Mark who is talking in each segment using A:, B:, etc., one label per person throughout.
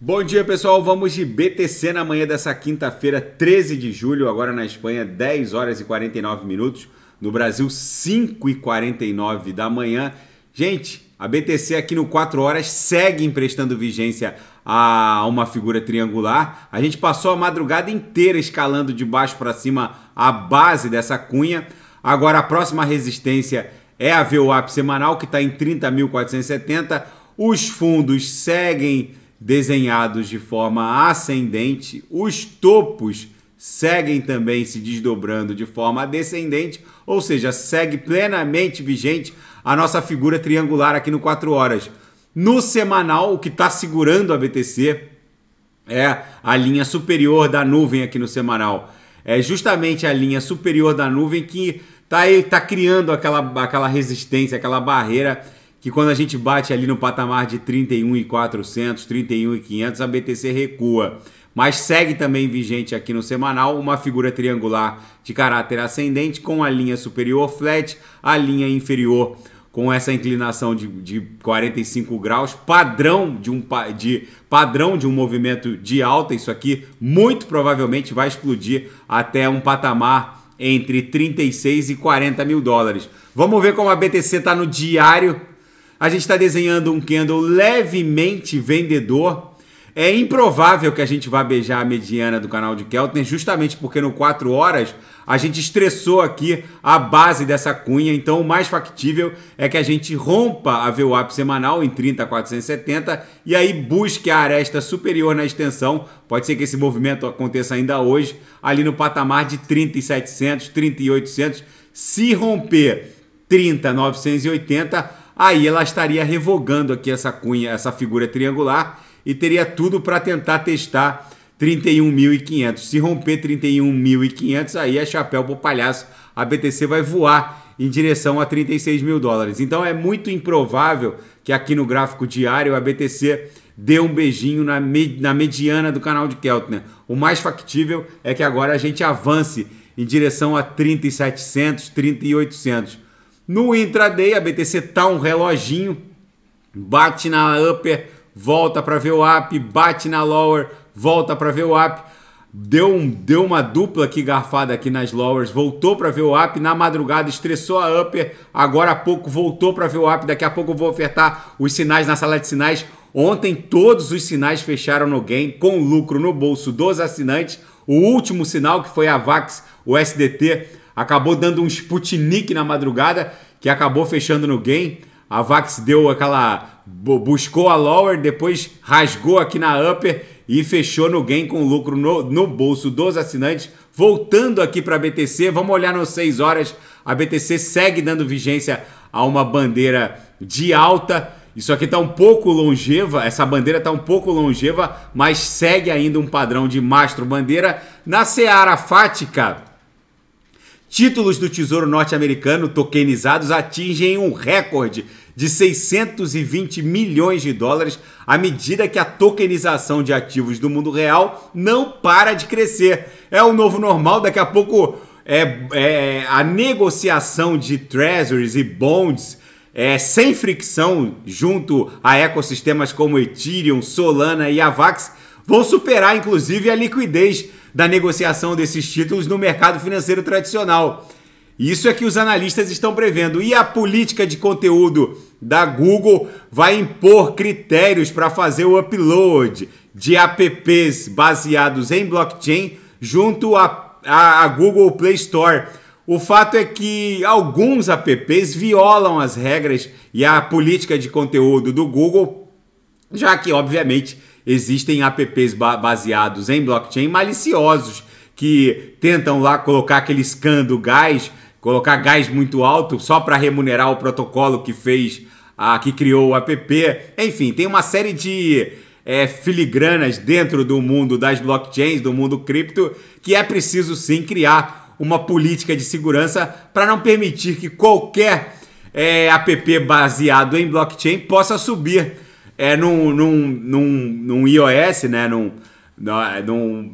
A: Bom dia, pessoal. Vamos de BTC na manhã dessa quinta-feira, 13 de julho, agora na Espanha, 10 horas e 49 minutos, no Brasil, 5 e 49 da manhã. Gente, a BTC aqui no 4 horas segue emprestando vigência a uma figura triangular. A gente passou a madrugada inteira escalando de baixo para cima a base dessa cunha. Agora a próxima resistência é a VWAP semanal, que está em 30.470. Os fundos seguem desenhados de forma ascendente, os topos seguem também se desdobrando de forma descendente, ou seja, segue plenamente vigente a nossa figura triangular aqui no 4 horas. No semanal, o que está segurando a BTC é a linha superior da nuvem aqui no semanal. É justamente a linha superior da nuvem que está tá criando aquela, aquela resistência, aquela barreira que quando a gente bate ali no patamar de 31,400, 31,500, a BTC recua. Mas segue também vigente aqui no semanal uma figura triangular de caráter ascendente com a linha superior flat, a linha inferior com essa inclinação de, de 45 graus, padrão de, um, de padrão de um movimento de alta. Isso aqui muito provavelmente vai explodir até um patamar entre 36 e 40 mil dólares. Vamos ver como a BTC está no diário a gente está desenhando um candle levemente vendedor. É improvável que a gente vá beijar a mediana do canal de Keltner, justamente porque no 4 horas a gente estressou aqui a base dessa cunha. Então, o mais factível é que a gente rompa a VWAP semanal em 30,470 e aí busque a aresta superior na extensão. Pode ser que esse movimento aconteça ainda hoje, ali no patamar de 30,700, 30,800. Se romper 30,980 aí ela estaria revogando aqui essa cunha, essa figura triangular e teria tudo para tentar testar 31.500. Se romper 31.500, aí é chapéu o palhaço. A BTC vai voar em direção a 36 mil dólares. Então é muito improvável que aqui no gráfico diário a BTC dê um beijinho na, na mediana do canal de Keltner. O mais factível é que agora a gente avance em direção a 3700, 3800. No intraday, a BTC tá um reloginho, bate na upper, volta para ver o up, bate na lower, volta para ver o up. Deu, um, deu uma dupla aqui garfada aqui nas lowers, voltou para ver o up na madrugada, estressou a upper, agora há pouco voltou para ver o up, daqui a pouco eu vou ofertar os sinais na sala de sinais. Ontem todos os sinais fecharam no game com lucro no bolso dos assinantes. O último sinal que foi a Vax, o SDT, acabou dando um Sputnik na madrugada, que acabou fechando no game. A Vax deu aquela. buscou a lower, depois rasgou aqui na upper e fechou no game com lucro no, no bolso dos assinantes. Voltando aqui para a BTC, vamos olhar nos 6 horas. A BTC segue dando vigência a uma bandeira de alta. Isso aqui está um pouco longeva, essa bandeira está um pouco longeva, mas segue ainda um padrão de mastro bandeira. Na Seara Fática, Títulos do Tesouro Norte-Americano tokenizados atingem um recorde de 620 milhões de dólares à medida que a tokenização de ativos do mundo real não para de crescer. É o novo normal, daqui a pouco é, é a negociação de treasuries e bonds é, sem fricção junto a ecossistemas como Ethereum, Solana e Avax vão superar inclusive a liquidez da negociação desses títulos no mercado financeiro tradicional. Isso é que os analistas estão prevendo. E a política de conteúdo da Google vai impor critérios para fazer o upload de apps baseados em blockchain junto à Google Play Store. O fato é que alguns apps violam as regras e a política de conteúdo do Google, já que, obviamente, existem apps baseados em blockchain maliciosos que tentam lá colocar aquele scan do gás, colocar gás muito alto só para remunerar o protocolo que fez, a, que criou o app. Enfim, tem uma série de é, filigranas dentro do mundo das blockchains, do mundo cripto, que é preciso sim criar uma política de segurança para não permitir que qualquer é, app baseado em blockchain possa subir é num, num, num, num iOS, né? Num, na, num,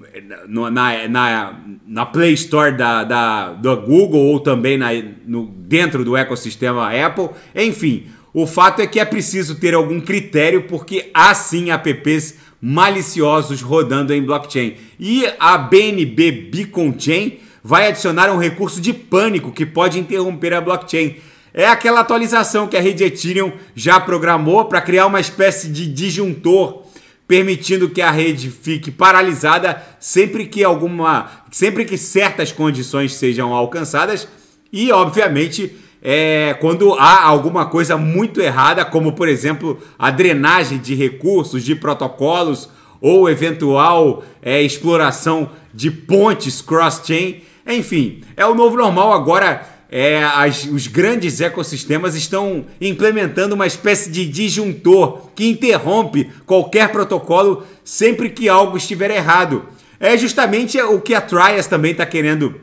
A: na, na, na Play Store da, da, da Google ou também na, no, dentro do ecossistema Apple. Enfim, o fato é que é preciso ter algum critério, porque há sim apps maliciosos rodando em blockchain. E a BNB Beacon Chain vai adicionar um recurso de pânico que pode interromper a blockchain é aquela atualização que a rede Ethereum já programou para criar uma espécie de disjuntor permitindo que a rede fique paralisada sempre que alguma, sempre que certas condições sejam alcançadas e, obviamente, é, quando há alguma coisa muito errada, como por exemplo a drenagem de recursos, de protocolos ou eventual é, exploração de pontes cross-chain, enfim, é o novo normal agora é, as, os grandes ecossistemas estão implementando uma espécie de disjuntor que interrompe qualquer protocolo sempre que algo estiver errado. É justamente o que a Trias também está querendo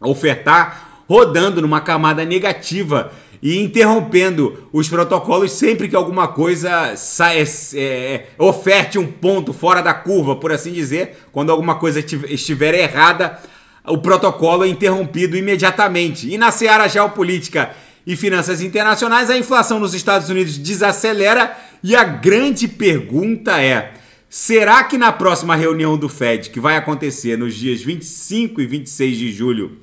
A: ofertar, rodando numa camada negativa e interrompendo os protocolos sempre que alguma coisa sai, é, é, oferte um ponto fora da curva, por assim dizer, quando alguma coisa estiver errada, o protocolo é interrompido imediatamente. E na seara geopolítica e finanças internacionais, a inflação nos Estados Unidos desacelera e a grande pergunta é: será que na próxima reunião do Fed, que vai acontecer nos dias 25 e 26 de julho,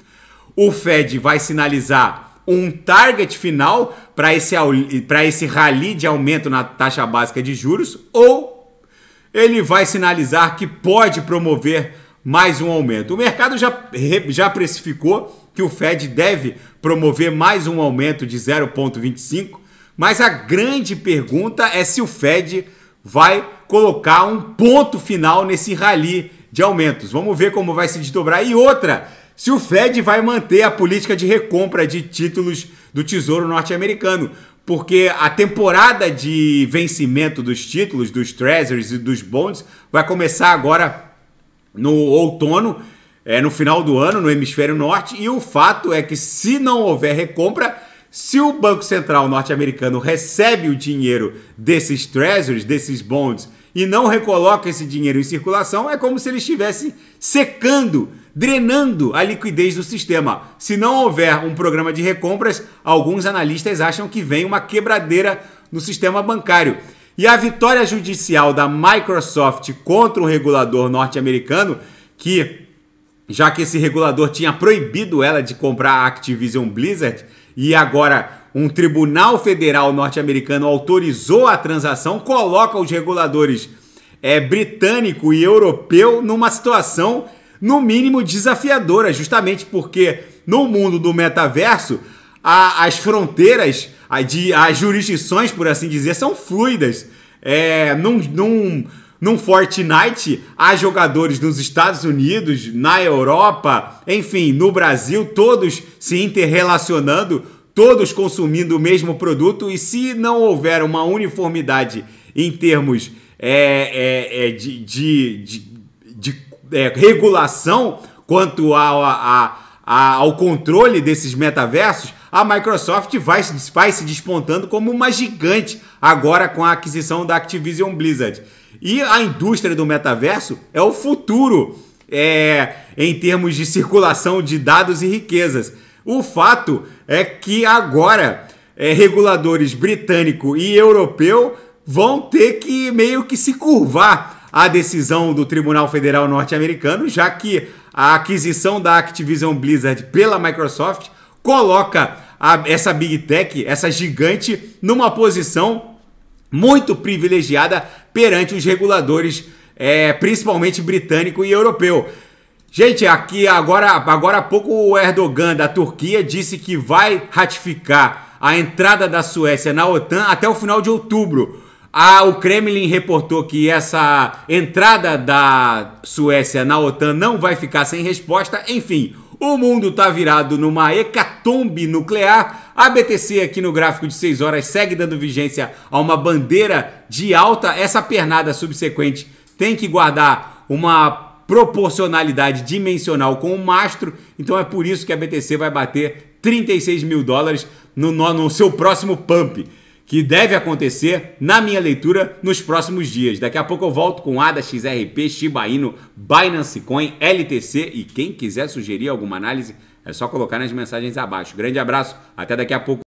A: o Fed vai sinalizar um target final para esse, pra esse rally de aumento na taxa básica de juros ou ele vai sinalizar que pode promover mais um aumento. O mercado já, já precificou que o Fed deve promover mais um aumento de 0,25, mas a grande pergunta é se o Fed vai colocar um ponto final nesse rally de aumentos. Vamos ver como vai se desdobrar. E outra, se o Fed vai manter a política de recompra de títulos do Tesouro Norte-Americano, porque a temporada de vencimento dos títulos, dos Treasuries e dos bonds vai começar agora no outono, é, no final do ano, no hemisfério norte. E o fato é que, se não houver recompra, se o Banco Central norte-americano recebe o dinheiro desses treasuries, desses bonds, e não recoloca esse dinheiro em circulação, é como se ele estivesse secando, drenando a liquidez do sistema. Se não houver um programa de recompras, alguns analistas acham que vem uma quebradeira no sistema bancário. E a vitória judicial da Microsoft contra o regulador norte-americano, que, já que esse regulador tinha proibido ela de comprar a Activision Blizzard, e agora um tribunal federal norte-americano autorizou a transação, coloca os reguladores é, britânico e europeu numa situação, no mínimo, desafiadora, justamente porque no mundo do metaverso, a, as fronteiras, a, de, as jurisdições, por assim dizer, são fluidas. É, num, num, num Fortnite, há jogadores nos Estados Unidos, na Europa, enfim, no Brasil, todos se interrelacionando, todos consumindo o mesmo produto, e se não houver uma uniformidade em termos é, é, é de, de, de, de é, regulação quanto ao a, a a, ao controle desses metaversos, a Microsoft vai, vai se despontando como uma gigante agora com a aquisição da Activision Blizzard. E a indústria do metaverso é o futuro é, em termos de circulação de dados e riquezas. O fato é que agora é, reguladores britânico e europeu vão ter que meio que se curvar à decisão do Tribunal Federal norte-americano, já que a aquisição da Activision Blizzard pela Microsoft coloca a, essa Big Tech, essa gigante, numa posição muito privilegiada perante os reguladores, é, principalmente britânico e europeu. Gente, aqui agora, agora há pouco o Erdogan da Turquia disse que vai ratificar a entrada da Suécia na OTAN até o final de outubro. Ah, o Kremlin reportou que essa entrada da Suécia na OTAN não vai ficar sem resposta. Enfim, o mundo está virado numa hecatombe nuclear. A BTC aqui no gráfico de 6 horas segue dando vigência a uma bandeira de alta. Essa pernada subsequente tem que guardar uma proporcionalidade dimensional com o mastro. Então é por isso que a BTC vai bater 36 mil dólares no, no, no seu próximo pump que deve acontecer na minha leitura nos próximos dias. Daqui a pouco eu volto com ADA, XRP, Shiba Inu, Binance Coin, LTC e quem quiser sugerir alguma análise é só colocar nas mensagens abaixo. Grande abraço, até daqui a pouco.